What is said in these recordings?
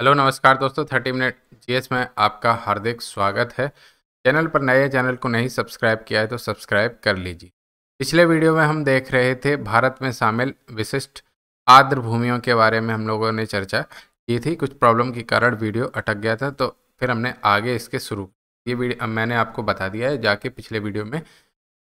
hello नमस्कार दोस्तों thirty minute GS में आपका हार्दिक स्वागत है चैनल पर नए चैनल को नहीं सब्सक्राइब किया है तो सब्सक्राइब कर लीजिए पिछले वीडियो में हम देख रहे थे भारत में शामिल विशिष्ट आर्द्र भूमियों के बारे में हम लोगों ने चर्चा की थी कुछ प्रॉब्लम के कारण वीडियो अटक गया था तो फिर हमने आगे इसके शुरू ये वीडियो मैंने आपको बता दिया है जाके पिछले वीडियो में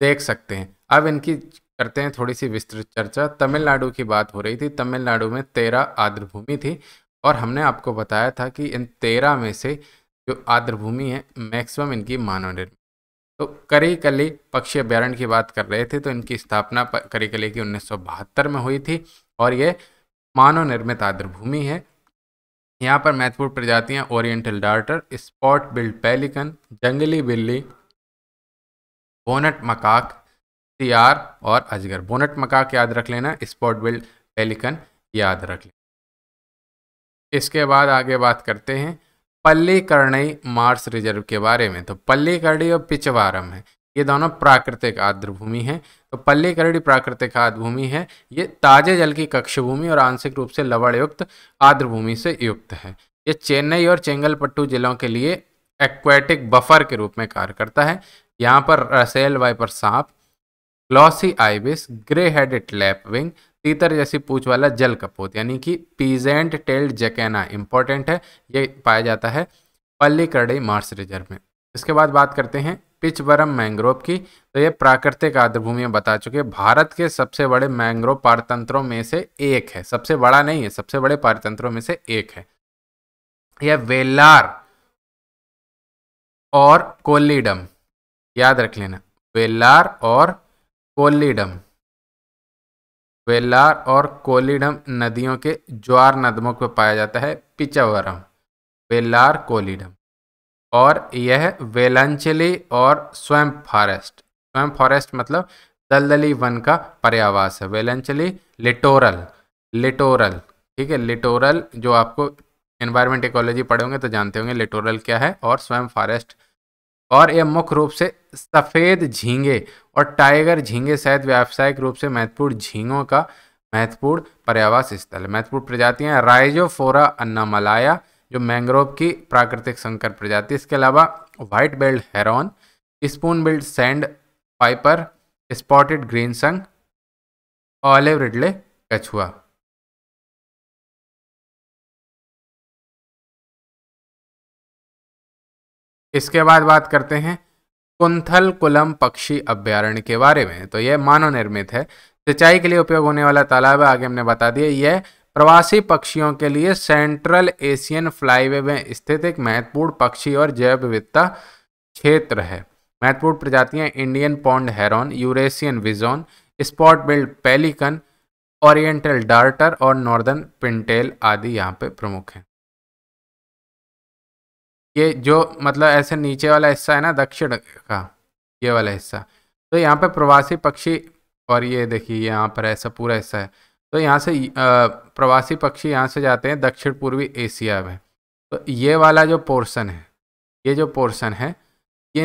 देख सकते हैं अब इनकी करते हैं थोड़ी सी विस्तृत चर्चा तमिलनाडु की बात हो रही थी तमिलनाडु में तेरह आर्द्र भूमि थी और हमने आपको बताया था कि इन तेरह में से जो आर्द्र भूमि है मैक्सिमम इनकी मानव निर्मित तो कली पक्षी अभ्यारण्य की बात कर रहे थे तो इनकी स्थापना कली की उन्नीस में हुई थी और ये मानव निर्मित आर्द्र भूमि है यहाँ पर महत्वपूर्ण प्रजातियाँ oriental darter spot billed pelican जंगली बिल्ली बोनट मकाक सियार और अजगर बोनट मकाक याद रख लेना स्पॉट बिल्ड पेलिकन याद रख लेना इसके बाद आगे बात करते हैं पल्लीकरणई मार्स रिजर्व के बारे में तो पल्लीकरड़ी और पिचवारम है ये दोनों प्राकृतिक भूमि है तो पल्लीकरड़ी प्राकृतिक भूमि है ये ताजे जल की कक्ष भूमि और आंशिक रूप से आर्द्र भूमि से युक्त है ये चेन्नई और चेंगलपट्टू जिलों के लिए एक्वेटिक बफर के रूप में कार्य करता है यहाँ पर रसेल वाइपर सांप glossy ibis grey headed lapwing तीतर जैसी पूछ वाला जल कपोत यानी कि पीजेंट टेल्ड जैकेना इंपॉर्टेंट है ये पाया जाता है पल्लीकड़ई मार्स रिजर्व में इसके बाद बात करते हैं पिचवरम मैंग्रोव की तो ये प्राकृतिक आर्द्रभूमि बता चुके भारत के सबसे बड़े मैंग्रोव पारतंत्रों में से एक है सबसे बड़ा नहीं है सबसे बड़े पारतंत्रों में से एक है यह वेलार और कोल्लीडम याद रख लेना वेलार और कोल्लीडम वेल्लार और कोलिडम नदियों के ज्वार नदमों पर पाया जाता है पिचावरम वेल्लार कोलिडम और यह वेलांचली और स्वयं फॉरेस्ट स्वयं फॉरेस्ट मतलब दलदली वन का पर्यावास है वेलांचली लिटोरल लिटोरल ठीक है लिटोरल जो आपको एनवायरमेंट इकोलॉजी पढ़े होंगे तो जानते होंगे लिटोरल क्या है और स्वयं फॉरेस्ट और यह मुख्य रूप से सफ़ेद झींगे और टाइगर झींगे शायद व्यावसायिक रूप से महत्वपूर्ण झींगों का महत्वपूर्ण पर्यावास स्थल है महत्वपूर्ण प्रजातियाँ राइजोफोरा अन्नामलाया जो मैंग्रोव की प्राकृतिक संकर प्रजाति इसके अलावा white bellied heron spoon billed sandpiper spotted greenshank olive ridley कछुआ इसके बाद बात करते हैं कुंथल कुलम पक्षी अभ्यारण्य के बारे में तो यह मानव निर्मित है सिंचाई के लिए उपयोग होने वाला तालाब है आगे हमने बता दिया यह प्रवासी पक्षियों के लिए सेंट्रल एशियन फ्लाईवे में स्थित एक महत्वपूर्ण पक्षी और जैव विविधता क्षेत्र है महत्वपूर्ण प्रजातियां Indian pond heron Eurasian wigeon spot billed pelican oriental darter और नॉर्दर्न पिंटेल आदि यहाँ पे प्रमुख हैं ये जो मतलब ऐसे नीचे वाला हिस्सा है ना दक्षिण का ये वाला हिस्सा तो यहाँ पे प्रवासी पक्षी और ये देखिए यहाँ पर ऐसा पूरा हिस्सा है तो यहाँ से प्रवासी पक्षी यहाँ से जाते हैं दक्षिण पूर्वी एशिया में तो ये वाला जो पोर्शन है ये जो पोर्शन है ये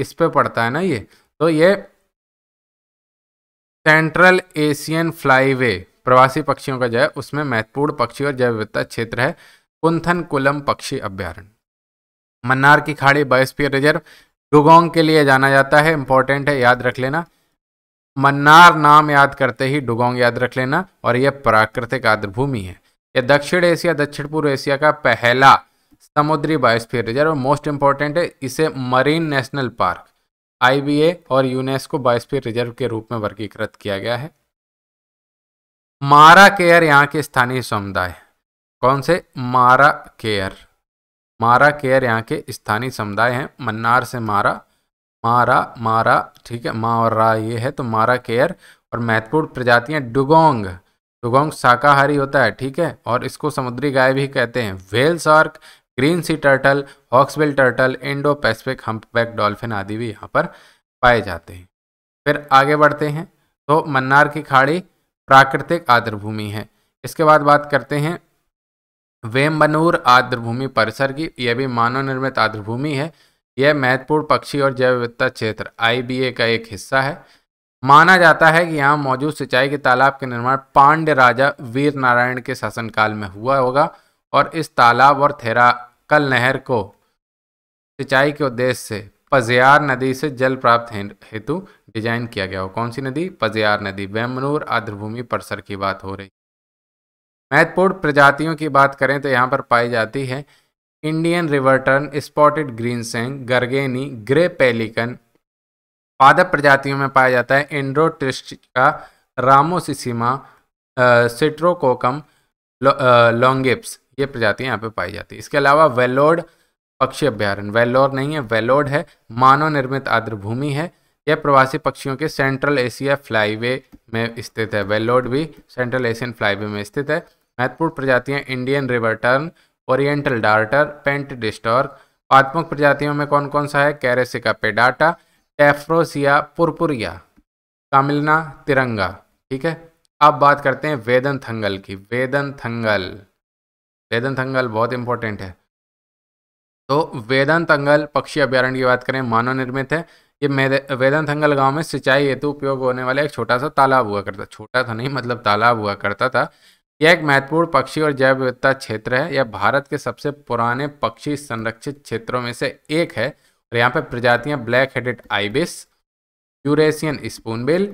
इस पे पड़ता है ना ये तो ये सेंट्रल एशियन फ्लाईवे प्रवासी पक्षियों का जो है उसमें महत्वपूर्ण पक्षी और जैव विविधता क्षेत्र है कुंथन कुलम पक्षी अभ्यारण्य मन्नार की खाड़ी बायोस्फीयर रिजर्व डुगोंग के लिए जाना जाता है इंपॉर्टेंट है याद रख लेना मन्नार नाम याद करते ही डुगोंग याद रख लेना और यह प्राकृतिक आर्द्रभूमि है यह दक्षिण एशिया दक्षिण पूर्व एशिया का पहला समुद्री बायोस्फीयर रिजर्व मोस्ट इंपॉर्टेंट है इसे मरीन नेशनल पार्क आईबीए और यूनेस्को बायोस्फीयर रिजर्व के रूप में वर्गीकृत किया गया है मारा केयर यहाँ के स्थानीय समुदाय कौन से मारा केयर मारा केयर यहाँ के स्थानीय समुदाय हैं मन्नार से मारा मारा मारा ठीक है मा और रा ये है तो मारा केयर और महत्वपूर्ण प्रजातियाँ डुगोंग डुगोंग शाकाहारी होता है ठीक है और इसको समुद्री गाय भी कहते हैं whale shark green sea turtle hawksbill turtle Indo Pacific humpback dolphin आदि भी यहाँ पर पाए जाते हैं फिर आगे बढ़ते हैं तो मन्नार की खाड़ी प्राकृतिक भूमि है इसके बाद बात करते हैं आर्द्र आर्द्रभूमि परिसर की यह भी मानव निर्मित आर्द्रभूमि है यह महत्वपूर्ण पक्षी और जैव विविधता क्षेत्र आई का एक हिस्सा है माना जाता है कि यहाँ मौजूद सिंचाई के तालाब के निर्माण पांड्य राजा वीर नारायण के शासनकाल में हुआ होगा और इस तालाब और थेराकल नहर को सिंचाई के उद्देश्य से पजयार नदी से जल प्राप्त हेतु डिजाइन किया गया हो कौन सी नदी पजयार नदी बेमनूर आर्द्रभूमि परिसर की बात हो रही महत्वपूर्ण प्रजातियों की बात करें तो यहाँ पर पाई जाती है Indian river tern spotted greenshank garganey grey pelican पादप प्रजातियों में पाया जाता है एंड्रोट्रिस्टिका रामोसिसिमा सिट्रोकोकम लॉन्गिप्स ये प्रजातियाँ यहाँ पर पाई जाती है इसके अलावा वेलोड पक्षी अभ्यारण्य वेलोर नहीं है वेलोड है मानव निर्मित भूमि है यह प्रवासी पक्षियों के सेंट्रल एशिया फ्लाईवे में स्थित है वेलोड भी सेंट्रल एशियन फ्लाईवे में स्थित है महत्वपूर्ण प्रजातियाँ Indian river tern oriental darter painted stork आत्मक प्रजातियों में कौन कौन सा है कैरेसिका पेडाटा टेफ्रोसिया पुरपुरिया कामिलना तिरंगा ठीक है अब बात करते हैं वेदन थंगल की वेदन थंगल वेदन थंगल बहुत इंपॉर्टेंट है तो वेदन थंगल पक्षी अभ्यारण्य की बात करें मानव निर्मित है ये वेदन थंगल गांव में सिंचाई हेतु उपयोग होने वाला एक छोटा सा तालाब हुआ करता छोटा था नहीं मतलब तालाब हुआ करता था यह एक महत्वपूर्ण पक्षी और जैव विविधता क्षेत्र है यह भारत के सबसे पुराने पक्षी संरक्षित क्षेत्रों में से एक है और यहाँ पर प्रजातियाँ black headed ibis Eurasian spoonbill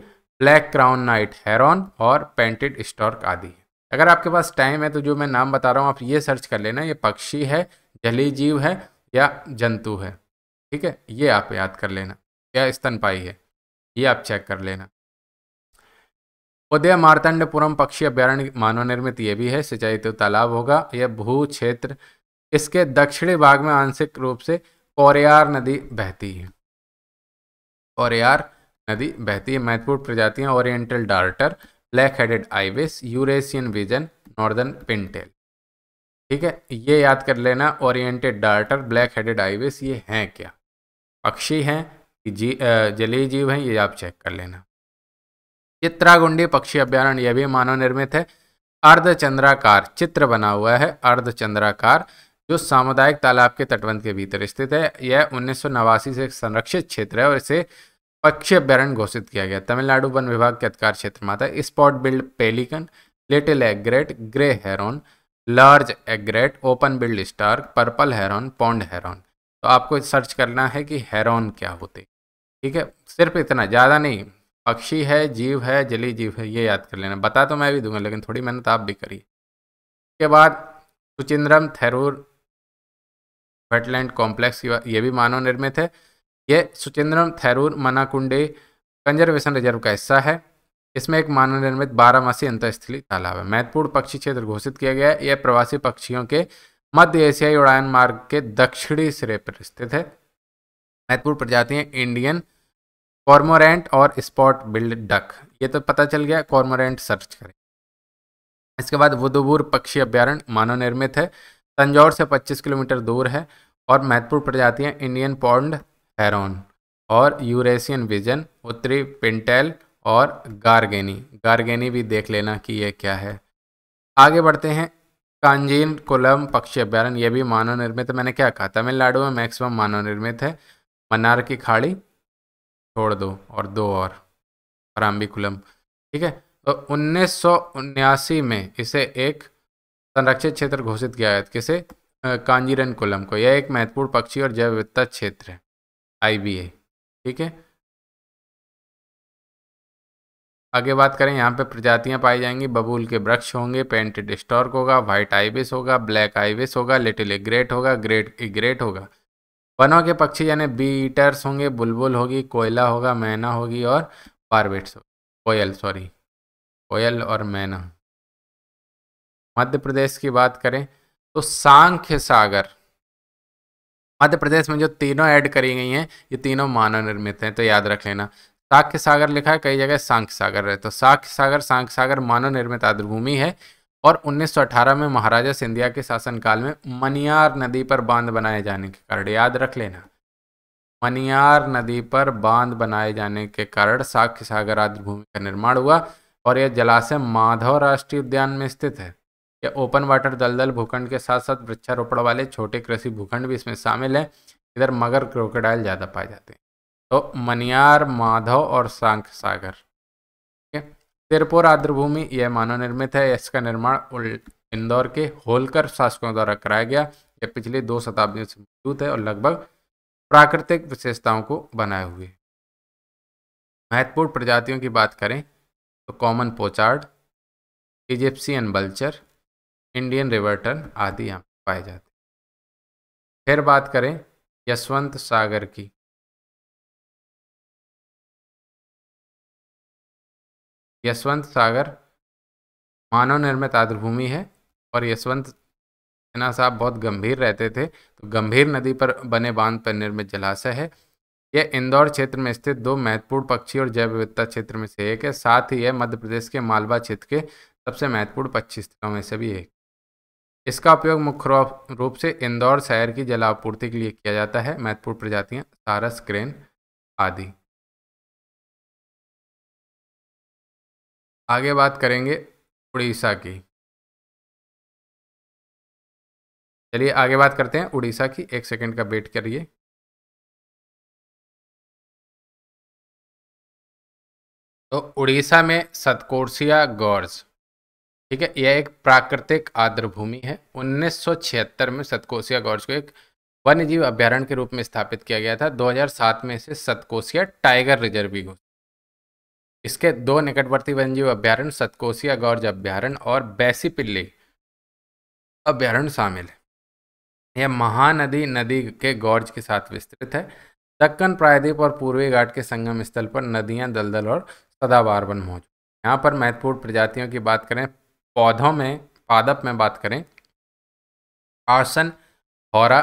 black crowned night heron और पेंटेड स्टॉर्क आदि अगर आपके पास टाइम है तो जो मैं नाम बता रहा हूँ आप ये सर्च कर लेना ये पक्षी है जली जीव है या जंतु है ठीक है ये आप याद कर लेना या स्तनपाई है ये आप चेक कर लेना उदय मारतंडपुरम पक्षी अभ्यारण्य मानव निर्मित ये भी है सिंचाई तो तालाब होगा यह भू क्षेत्र इसके दक्षिणी भाग में आंशिक रूप से कोरियार नदी बहती है कोरियार नदी बहती है महत्वपूर्ण प्रजातियां oriental darter black headed ibis Eurasian wigeon northern pintail ठीक है ये याद कर लेना oriented darter black headed ibis ये हैं क्या पक्षी हैं जी जलीय जीव हैं ये आप चेक कर लेना चित्रागुंडी पक्षी अभ्यारण्य यह भी मानव निर्मित है अर्धचंद्राकार चित्र बना हुआ है अर्धचंद्राकार जो सामुदायिक तालाब के तटबंध के भीतर स्थित है यह उन्नीस से एक संरक्षित क्षेत्र है और इसे पक्षी अभ्यारण्य घोषित किया गया तमिलनाडु वन विभाग के अधिकार क्षेत्र में आता है spot billed pelican little egret grey heron large egret open billed stork purple heron pond heron तो आपको सर्च करना है कि हेरोन क्या होते ठीक है सिर्फ इतना ज़्यादा नहीं पक्षी है जीव है जली जीव है ये याद कर लेना बता तो मैं भी दूंगा लेकिन थोड़ी मेहनत आप भी करिए उसके बाद सुचिंद्रम थेरूर वेटलैंड कॉम्प्लेक्स ये भी मानव निर्मित है ये सुचिंद्रम थैरूर मनाकुंडे कंजर्वेशन रिजर्व का हिस्सा है इसमें एक मानव निर्मित बारामासी अंतस्थली तालाब है महत्वपूर्ण पक्षी क्षेत्र घोषित किया गया है यह प्रवासी पक्षियों के मध्य एशियाई उड़ान मार्ग के दक्षिणी सिरे पर स्थित है महत्वपूर्ण प्रजातियां इंडियन कॉर्मोरेंट और स्पॉट बिल्ड डक ये तो पता चल गया कॉर्मोरेंट सर्च करें इसके बाद वुदूबूर पक्षी अभ्यारण्य मानव निर्मित है तंजौर से 25 किलोमीटर दूर है और महत्वपूर्ण प्रजातियाँ इंडियन पॉन्ड हैरोन और यूरेशियन विजन उत्तरी पिंटेल और गार्गेनी गार्गेनी भी देख लेना कि यह क्या है आगे बढ़ते हैं कांजीन कोलम पक्षी अभ्यारण्य यह भी मानव निर्मित मैंने क्या कहा तमिलनाडु में मैक्सिमम मानव निर्मित है मन्नार की खाड़ी छोड़ दो और दो और पराम्बिकुलम ठीक है तो उन्नीस में इसे एक संरक्षित क्षेत्र घोषित किया गया किसे कांजीरन कुलम को यह एक महत्वपूर्ण पक्षी और जैव विविधता क्षेत्र है आईबीए ठीक है आगे बात करें यहाँ पे प्रजातियाँ पाई जाएंगी बबूल के वृक्ष होंगे पेंटेड स्टॉर्क होगा वाइट आईबिस होगा ब्लैक आईबिस होगा लिटिल ग्रेट होगा ग्रेट ग्रेट होगा वनों के पक्षी यानी बीटर्स होंगे बुलबुल होगी कोयला होगा मैना होगी और पारवेट्स होगी कोयल सॉरी कोयल और मैना मध्य प्रदेश की बात करें तो सांख्य सागर मध्य प्रदेश में जो तीनों ऐड करी गई हैं ये तीनों मानव निर्मित हैं तो याद रख लेना साख्य सागर लिखा है कई जगह सांख्य सागर है तो साख्य सागर सांख्य सागर मानव निर्मित आद्रभूमि है और 1918 में महाराजा सिंधिया के शासनकाल में मनियार नदी पर बांध बनाए जाने के कारण याद रख लेना मनियार नदी पर बांध बनाए जाने के कारण साक्ष्य सागर आदि भूमि का निर्माण हुआ और यह जलाशय माधव राष्ट्रीय उद्यान में स्थित है यह ओपन वाटर दलदल भूखंड के साथ साथ वृक्षारोपण वाले छोटे कृषि भूखंड भी इसमें शामिल है इधर मगर क्रोकोडाइल ज़्यादा पाए जाते हैं तो मनियार माधव और सांख सागर आर्द्र आर्द्रभूमि यह मानव निर्मित है इसका निर्माण इंदौर के होलकर शासकों द्वारा कराया गया यह पिछले दो शताब्दियों से मौजूद है और लगभग प्राकृतिक विशेषताओं को बनाए हुए महत्वपूर्ण प्रजातियों की बात करें तो common pochard Egyptian vulture Indian river tern आदि यहाँ पाए जाते हैं फिर बात करें यशवंत सागर की यशवंत सागर मानव निर्मित आर्द्रभूमि है और यशवंत सिन्हा साहब बहुत गंभीर रहते थे तो गंभीर नदी पर बने बांध पर निर्मित जलाशय है यह इंदौर क्षेत्र में स्थित दो महत्वपूर्ण पक्षी और जैव विविधता क्षेत्र में से एक है साथ ही यह मध्य प्रदेश के मालवा क्षेत्र के सबसे महत्वपूर्ण पक्षी स्थलों में से भी एक इसका उपयोग मुख्य रूप से इंदौर शहर की जलापूर्ति के लिए किया जाता है महत्वपूर्ण प्रजातियाँ सारस क्रेन आदि आगे बात करेंगे उड़ीसा की चलिए आगे बात करते हैं उड़ीसा की एक सेकंड का वेट करिए तो उड़ीसा में सतकोर्सिया गौर्स ठीक है यह एक प्राकृतिक आर्द्र भूमि है 1976 में सतकोसिया गौर्स को एक वन्यजीव अभ्यारण्य के रूप में स्थापित किया गया था 2007 में इसे सतकोसिया टाइगर रिजर्व भी घोषित इसके दो निकटवर्ती वन्यजीव अभ्यारण्य सतकोसिया गौरज अभ्यारण्य और बैसी पिल्ली अभ्यारण्य शामिल है यह महानदी नदी के गौरज के साथ विस्तृत है दक्कन प्रायद्वीप और पूर्वी घाट के संगम स्थल पर नदियां दलदल और सदाबहार वन मौजूद यहाँ पर महत्वपूर्ण प्रजातियों की बात करें पौधों में पादप में बात करें आसन हौरा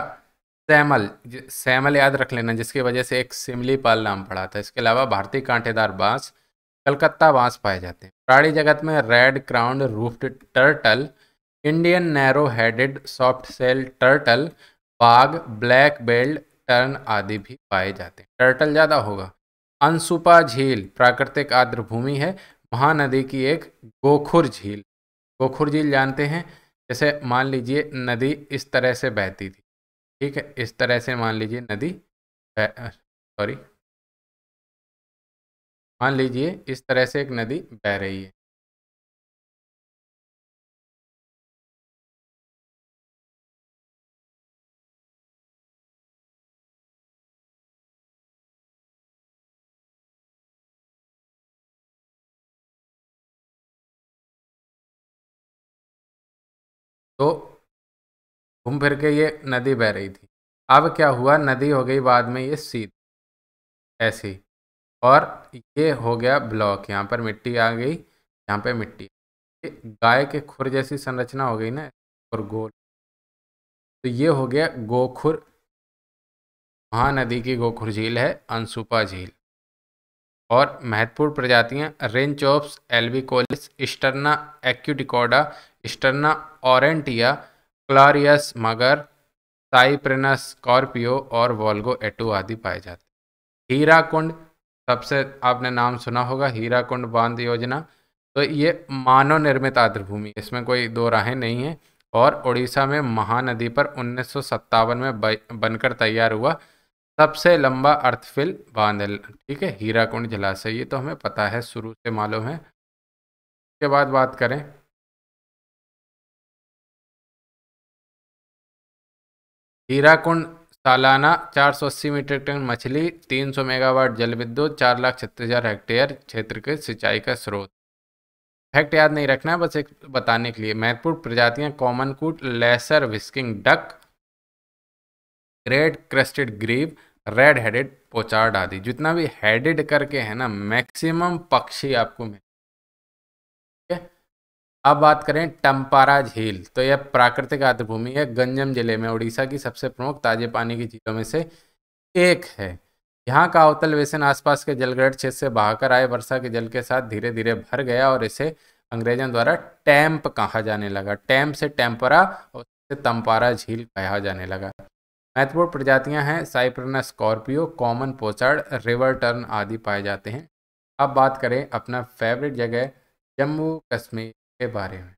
सैमल सैमल याद रख लेना जिसकी वजह से एक सिमली पाल नाम पड़ा था इसके अलावा भारतीय कांटेदार बांस कलकत्ता बांस पाए जाते हैं प्राणी जगत में red crowned roofed turtle Indian narrow headed soft shell turtle बाघ ब्लैक बेल्ट टर्न आदि भी पाए जाते हैं टर्टल ज़्यादा होगा अनसुपा झील प्राकृतिक आर्द्र भूमि है महानदी की एक गोखुर झील गोखुर झील जानते हैं जैसे मान लीजिए नदी इस तरह से बहती थी ठीक है इस तरह से मान लीजिए नदी सॉरी मान लीजिए इस तरह से एक नदी बह रही है तो घूम फिर के ये नदी बह रही थी अब क्या हुआ नदी हो गई बाद में ये सीध ऐसी और ये हो गया ब्लॉक यहाँ पर मिट्टी आ गई यहाँ पे मिट्टी गाय के खुर जैसी संरचना हो गई ना और गोल तो ये हो गया गोखुर महानदी की गोखुर झील है अंशुपा झील और महत्वपूर्ण प्रजातियां रेंचोप्स एल्बिकोलिस स्टर्ना एक्यूटिकोडा स्टर्ना ऑरेंटिया क्लारियस मगर साइप्रेनस स्कॉर्पियो और वॉल्गो एटू आदि पाए जाते हैं कुंड सबसे आपने नाम सुना होगा हीरा कुंड बांध योजना तो ये मानव निर्मित आर्द्रभूमि इसमें कोई दो राहें नहीं है और उड़ीसा में महानदी पर उन्नीस में बनकर तैयार हुआ सबसे लंबा अर्थफिल बांध ठीक है हीराकुंड जलाशय ये तो हमें पता है शुरू से मालूम है उसके बाद बात करें हीरा कुंड सालाना 480 मीट्रिक टन मछली 300 मेगावाट जल विद्युत चार लाख छत्तीस हज़ार हेक्टेयर क्षेत्र के सिंचाई का स्रोत फैक्ट याद नहीं रखना है बस एक बताने के लिए महत्वपूर्ण प्रजातियां common coot lesser whistling duck great crested grebe red headed pochard आदि जितना भी हेडेड करके है ना मैक्सिमम पक्षी आपको मिल अब बात करें टम्पारा झील तो यह प्राकृतिक आर्द्रभूमि है गंजम जिले में उड़ीसा की सबसे प्रमुख ताजे पानी की झीलों में से एक है यहाँ का अवतल वेसन आसपास के जलग्रहण क्षेत्र से बहाकर आए वर्षा के जल के साथ धीरे धीरे भर गया और इसे अंग्रेजों द्वारा टैंप कहा जाने लगा टैम्प से टेम्परा और से तम्पारा झील कहा जाने लगा महत्वपूर्ण प्रजातियां हैं साइप्रना स्कॉर्पियो कॉमन पोचाड़ रिवर टर्न आदि पाए जाते हैं अब बात करें अपना फेवरेट जगह जम्मू कश्मीर के बारे में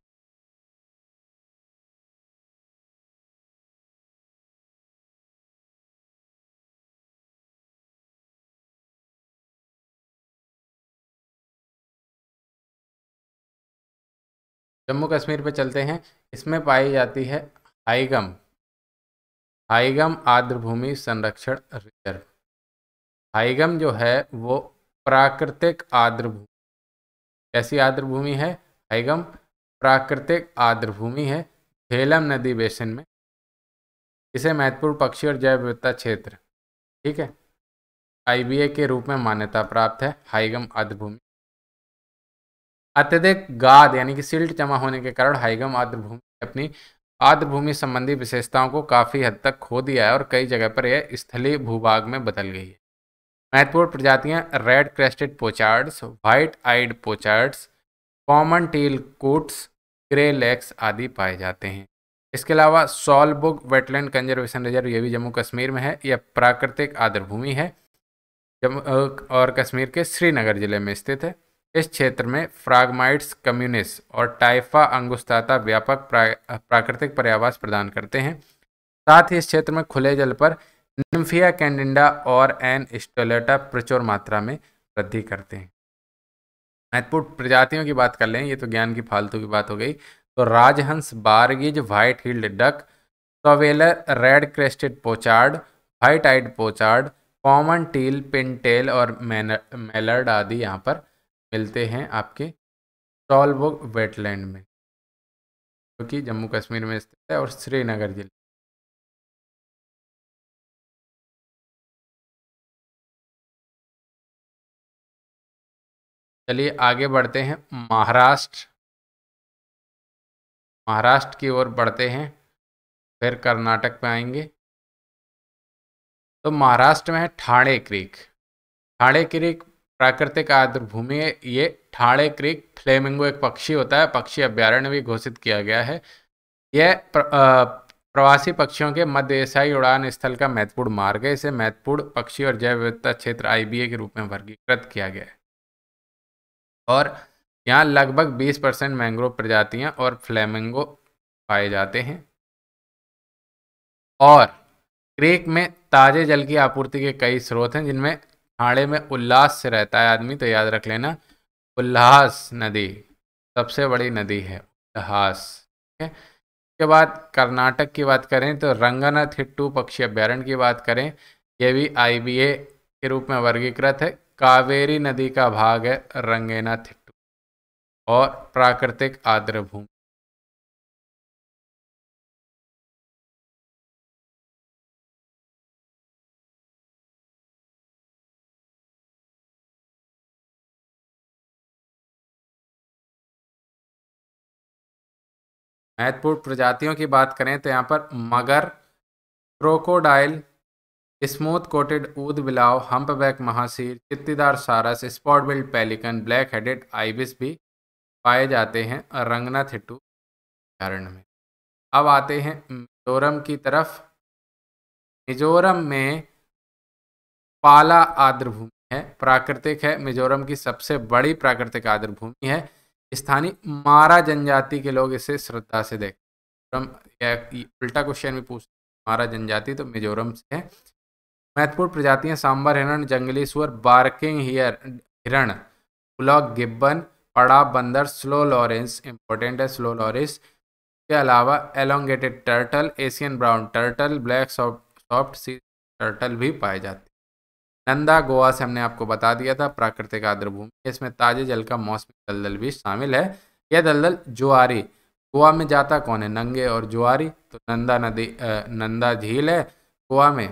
जम्मू कश्मीर पे चलते हैं इसमें पाई जाती है हाईगम हाईगम आर्द्रभूमि संरक्षण रिजर्व हाईगम जो है वो प्राकृतिक आर्द्रभूमि कैसी आर्द्रभूमि है संगम प्राकृतिक आर्द्रभूमि है झेलम नदी बेसिन में इसे महत्वपूर्ण पक्षी और जैव विविधता क्षेत्र ठीक है आईबीए के रूप में मान्यता प्राप्त है हाइगम आर्द्रभूमि अत्यधिक गाद यानी कि सिल्ट जमा होने के कारण हाइगम आर्द्रभूमि अपनी आर्द्रभूमि संबंधी विशेषताओं को काफ़ी हद तक खो दिया है और कई जगह पर यह स्थलीय भूभाग में बदल गई है महत्वपूर्ण प्रजातियां red crested pochards white eyed pochards common teal coots greylags आदि पाए जाते हैं इसके अलावा सॉलबुग वेटलैंड कंजर्वेशन रिजर्व यह भी जम्मू कश्मीर में है यह प्राकृतिक आर्द्रभूमि है जम्मू और कश्मीर के श्रीनगर जिले में स्थित है इस क्षेत्र में फ्रागमाइट्स कम्युनिस और टाइफा अंगुस्ताता व्यापक प्रा, प्राकृतिक पर्यावास प्रदान करते हैं साथ ही इस क्षेत्र में खुले जल पर निम्फिया कैंडिंडा और एन स्टोलेटा प्रचुर मात्रा में वृद्धि करते हैं महत्वपूर्ण प्रजातियों की बात कर लें ये तो ज्ञान की फालतू की बात हो गई तो राजहंस बारगिज वाइट हिल्ड duck shoveler red crested pochard white eyed pochard common teal pintail और मेलर्ड आदि यहाँ पर मिलते हैं आपके टॉलबुग वेटलैंड में जो तो कि जम्मू कश्मीर में स्थित है और श्रीनगर जिले चलिए आगे बढ़ते हैं महाराष्ट्र महाराष्ट्र की ओर बढ़ते हैं फिर कर्नाटक में आएंगे तो महाराष्ट्र में है ठाणे क्रीक ठाणे क्रीक प्राकृतिक आर्द्र भूमि है ये ठाणे क्रीक फ्लेमिंगो एक पक्षी होता है पक्षी अभ्यारण्य भी घोषित किया गया है यह प्र, प्रवासी पक्षियों के मध्य एशियाई उड़ान स्थल का महत्वपूर्ण मार्ग है इसे महत्वपूर्ण पक्षी और जैव विविधता क्षेत्र आईबीए के रूप में वर्गीकृत किया गया है और यहाँ लगभग 20 परसेंट मैंग्रोव प्रजातियाँ और फ्लेमिंगो पाए जाते हैं और क्रेक में ताज़े जल की आपूर्ति के कई स्रोत हैं जिनमें हाड़े में उल्लास से रहता है आदमी तो याद रख लेना उल्लास नदी सबसे बड़ी नदी है उल्लास ठीक है इसके बाद कर्नाटक की बात करें तो रंगना थिट्टू पक्षी अभ्यारण्य की बात करें यह भी आई के रूप में वर्गीकृत है कावेरी नदी का भाग है रंगेना थिट्टू और प्राकृतिक आर्द्र भूमि महत्वपूर्ण प्रजातियों की बात करें तो यहाँ पर मगर क्रोकोडाइल स्मूथ कोटेड ऊद बिलाव हम्पबैक महासीर चित्तीदार सारस spot billed pelican black headed ibis भी पाए जाते हैं रंगना थिट्टू अभ्यारण्य में अब आते हैं मिजोरम की तरफ मिजोरम में पाला भूमि है प्राकृतिक है मिजोरम की सबसे बड़ी प्राकृतिक भूमि है स्थानीय मारा जनजाति के लोग इसे श्रद्धा से देखते हैं उल्टा क्वेश्चन भी पूछते मारा जनजाति तो मिजोरम से है महत्वपूर्ण प्रजातियां सांबर हिरण जंगली सुअर बार्किंग हियर हिरण ब्लॉक गिब्बन पड़ा बंदर स्लो लॉरेंस इंपॉर्टेंट है स्लो लॉरेंस के अलावा elongated turtle Asian brown turtle black soft shell turtle भी पाए जाते हैं नंदा गोवा से हमने आपको बता दिया था प्राकृतिक भूमि इसमें ताजे जल का मौसमी दलदल भी शामिल है यह दलदल जुआरी गोवा में जाता कौन है नंगे और जुआरी तो नंदा नदी नंदा झील है गोवा में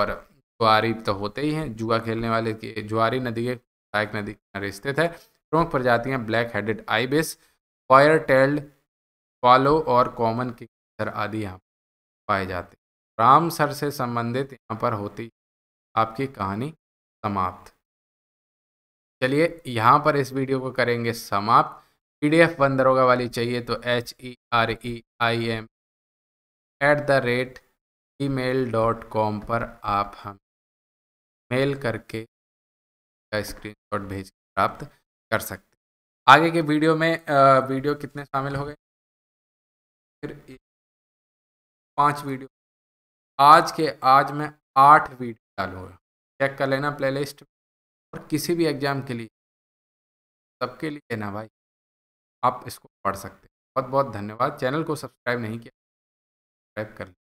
और ज्वारी तो होते ही हैं जुआ खेलने वाले की जुआरी नदी के सहायक नदी किनारे स्थित है प्रमुख प्रजातियां black headed ibis fire tailed फॉलो और कॉमन किंगफिशर आदि यहाँ पाए जाते हैं राम सर से संबंधित यहाँ पर होती आपकी कहानी समाप्त चलिए यहाँ पर इस वीडियो को करेंगे समाप्त पीडीएफ दरोगा वाली चाहिए तो H E R E I M at the rate email dot com पर आप हम मेल करके स्क्रीनशॉट भेज प्राप्त कर सकते हैं आगे के वीडियो में वीडियो कितने शामिल हो गए फिर पांच वीडियो आज के आज मैं आठ वीडियो डालूंगा चेक कर लेना प्लेलिस्ट और किसी भी एग्ज़ाम के लिए सबके लिए ना भाई आप इसको पढ़ सकते हैं बहुत बहुत धन्यवाद चैनल को सब्सक्राइब नहीं किया सब्सक्राइब कर लें